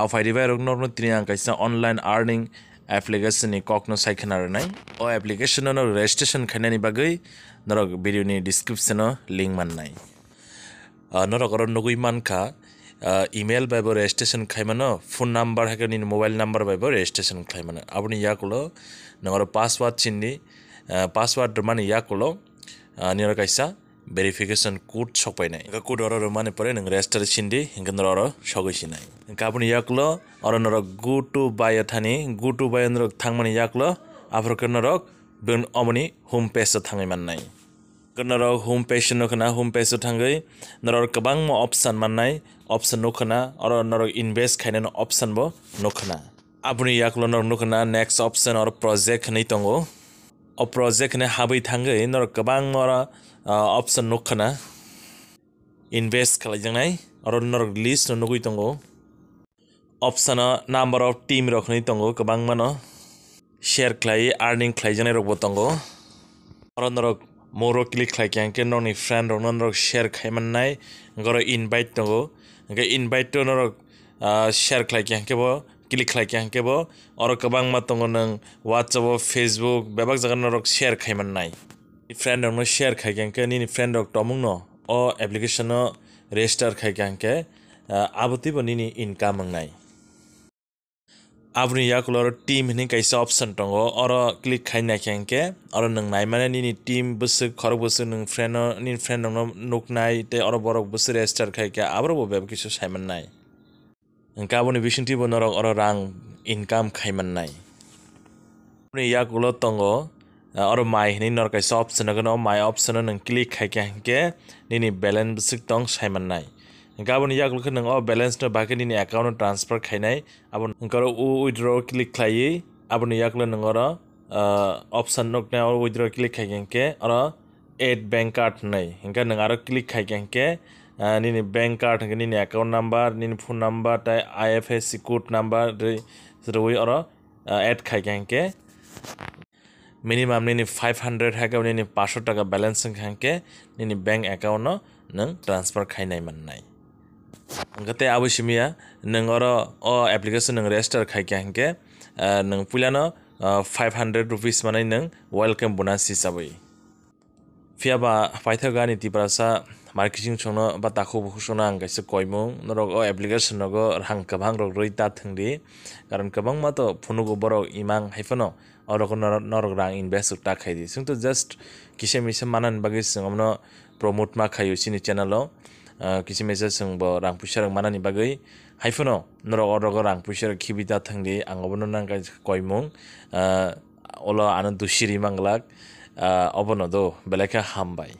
আৰু ভাইটিভাই ৰগ্নৰ তিনিয়া কাইছে online earning এপ্লিকেশ্যনী ককনো চাইখান আৰু নাই অ এপ্লিকেশ্যনৰ ৰেজিষ্ট্ৰেশ্যন খাইনানি বাগৈ নৰক ভিডিঅ'নি ডিছক্ৰিপশ্যনৰ লিংক মান নাই নৰক আৰু নগৈমান খা ইমেইল বাইব ৰেজিষ্ট্ৰেশ্যন খাই মানে ফোন নাম্বাৰ থাকে নি মোবাইল নাম্বাৰ বাইব ৰেজিষ্ট্ৰেশ্যন খাই মানে আপুনি ইয়াক ল নৰ পাছৱৰ্ড চিন্দি পাছৱৰ্ড মানে ইয়াক ল নিয়ৰ কাইছা verification code chopai nai ga code order mane pore nang register sindi ga nor order sogisi nai ga apun yaklo oranor go to buy thani go to buy nor thang mane yaklo apro kenor ben amani home page thangai man nai kenor home page no kana home page thangai nor kabang mo option man nai option no kana oranor invest khaina no option bo no kana apun yaklo nor no kana next option or project nei tongo o project ne habai thangai nor kabang mo option no khana invest khala jangnai aro nor list no nugui tongo option number of team rokhni tongo kabang mano share khlai earning khlai janai rokbo tongo aro nor मोरो click खाई के अंके नोनि friend रो नोन share खाई मन नाय गरो इनवाइट नगो अंके इनवाइट तो नरो शेयर खाई के अंके बो क्लिक खाई के अंके बो और कबांग मत नोन व्हाट्सएप फेसबुक बेबाक जगह नरो शेयर खाई मन नाय फ्रेंड रंग शेयर खाइके नि फ्रेंड रंग टमुंग न ओ एप्लीकेशन रजिस्टर खाइके आबती बनी इनकाम आबू या कलर टीम हिनी कई ऑप्शन दंग और क्लिक खाइनाखे और नाई मैं नि टीम बस खर बस फ्रेंड नि फ्रेंड रंग नुकनाई और बरक बस रेजिस्टर खाइके आबू बब किस सैमाना गाबन विशिटी बनर और रंग इनकाम खाइमान या कलर दंग aro mai hini nor kaisa option gano mai option nang click khai ka hinke nini balance sik tong saiman nai gabon yak lukha nang o balance no baki nini account transfer khai nai abon ngaro withdraw click khai abon yak lu nang ora option nok na withdraw click khai hinke aro add bank card nai hinka nang aro click khai hinke nini bank card nini account number nini phone number tai ifsc code number re zero we aro add khai hinke minimum নিনি five hundred হাকে নিনি পাঁচশ টকা balancing হাকে নিনি bank account নং transfer খাই নাই মানে নাই গতে আবৈ চিমিয়া নৰ অ এপ্লিকেশ্যন নং ৰেজিষ্টাৰ খাইকে হাকে নং পুলিয়ানো ফাইভ হান্ড্ৰেড ৰুপিজ মানে নং ৱেলকাম বনাচ হিচাপে फियाबा पाइथा गानि दिब्रासा मार्केटिं संनो बा दाखु बुखु संनो आं गायसो कयमुं नरगो एप्लिकेशन नगो रां गोबां रग रै दा थोंदि कारण गोबां मा तो फुनुगो बरक इमां हाइफनो अरग नरग रां इनभेस्ट दाखाय दि जोंथ' जास्ट किसेम इसेम मानान बागै सोङामनो प्रमट मा खायो सिनि चेनेलाव किसेम इसे जोंबो रां फैसा रं मानानि बागै हाइफनो नरग अरग रां फैसा खिबि दा थोंदि आंबो नोंना गायसो कयमुं अल आनो दुसिरि मांग्लाक অৱনদৌ বেলেগে হাম বাই